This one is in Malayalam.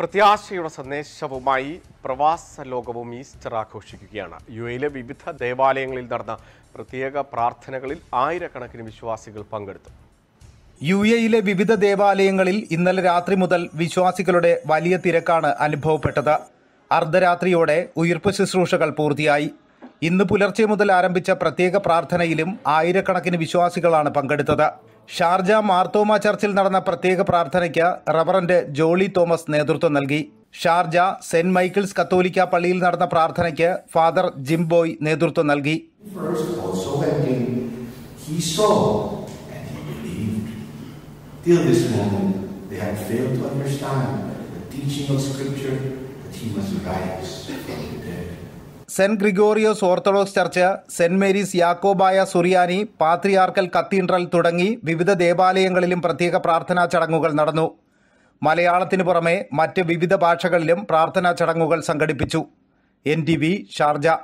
പ്രത്യാശയുടെ സന്ദേശവുമായി പ്രവാസ ലോകവും ഈസ്റ്റർ ആഘോഷിക്കുകയാണ് യു എയിലെ വിവിധ ദേവാലയങ്ങളിൽ നടന്ന പ്രത്യേക പ്രാർത്ഥനകളിൽ ആയിരക്കണക്കിന് വിശ്വാസികൾ പങ്കെടുത്തു യു എയിലെ വിവിധ ദേവാലയങ്ങളിൽ ഇന്നലെ രാത്രി മുതൽ വിശ്വാസികളുടെ വലിയ തിരക്കാണ് അനുഭവപ്പെട്ടത് അർദ്ധരാത്രിയോടെ ഉയർപ്പ് ശുശ്രൂഷകൾ പൂർത്തിയായി ഇന്ന് പുലർച്ചെ മുതൽ ആരംഭിച്ച പ്രത്യേക പ്രാർത്ഥനയിലും ആയിരക്കണക്കിന് വിശ്വാസികളാണ് പങ്കെടുത്തത് ഷാർജ മാർത്തോമ ചർച്ചിൽ നടന്ന പ്രത്യേക പ്രാർത്ഥനയ്ക്ക് റവറന്റ് ജോളി തോമസ് നേതൃത്വം നൽകി ഷാർജ സെന്റ് മൈക്കിൾസ് കത്തോലിക്ക പള്ളിയിൽ നടന്ന പ്രാർത്ഥനയ്ക്ക് ഫാദർ ജിംബോയ് നേതൃത്വം നൽകി Till this moment, they failed to understand the teaching of Scripture that he must rise from the dead. Saint Gregorios Orthodox Church Saint Mary's Yakobaya Suriyani Patriarchal Cathedral തുടങ്ങി വിവിധ ദേവാലയങ്ങളിലും പ്രത്യേക പ്രാർത്ഥനാ ചടങ്ങുകൾ നടന്നു മലയാളത്തിനു പുറമെ മറ്റ് വിവിധ ഭാഷകളിലും പ്രാർത്ഥനാ ചടങ്ങുകൾ സംഘടിപ്പിച്ചു എൻ ടി വി ഷാർജ